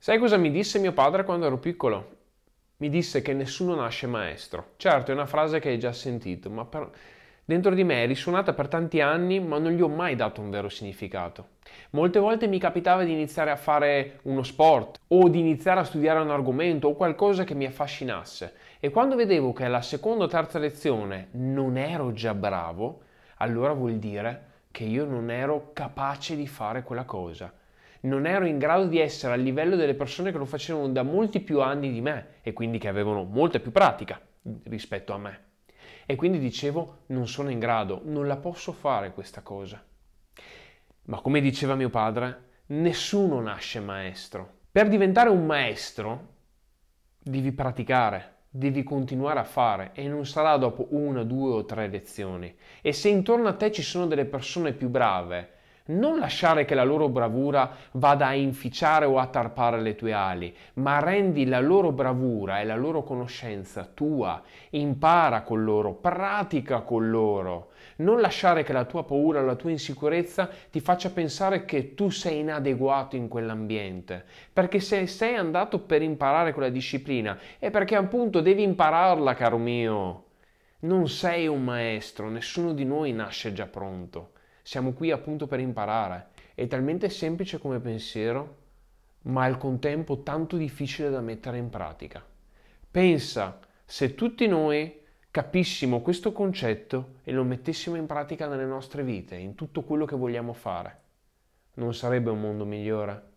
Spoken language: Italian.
Sai cosa mi disse mio padre quando ero piccolo? Mi disse che nessuno nasce maestro. Certo, è una frase che hai già sentito, ma per... dentro di me è risuonata per tanti anni, ma non gli ho mai dato un vero significato. Molte volte mi capitava di iniziare a fare uno sport o di iniziare a studiare un argomento o qualcosa che mi affascinasse e quando vedevo che alla seconda o terza lezione non ero già bravo, allora vuol dire che io non ero capace di fare quella cosa non ero in grado di essere a livello delle persone che lo facevano da molti più anni di me e quindi che avevano molta più pratica rispetto a me. E quindi dicevo non sono in grado, non la posso fare questa cosa. Ma come diceva mio padre, nessuno nasce maestro. Per diventare un maestro devi praticare, devi continuare a fare e non sarà dopo una, due o tre lezioni. E se intorno a te ci sono delle persone più brave, non lasciare che la loro bravura vada a inficiare o a tarpare le tue ali, ma rendi la loro bravura e la loro conoscenza tua, impara con loro, pratica con loro. Non lasciare che la tua paura, la tua insicurezza ti faccia pensare che tu sei inadeguato in quell'ambiente, perché se sei andato per imparare quella disciplina è perché appunto devi impararla, caro mio. Non sei un maestro, nessuno di noi nasce già pronto. Siamo qui appunto per imparare. È talmente semplice come pensiero, ma al contempo tanto difficile da mettere in pratica. Pensa se tutti noi capissimo questo concetto e lo mettessimo in pratica nelle nostre vite, in tutto quello che vogliamo fare. Non sarebbe un mondo migliore?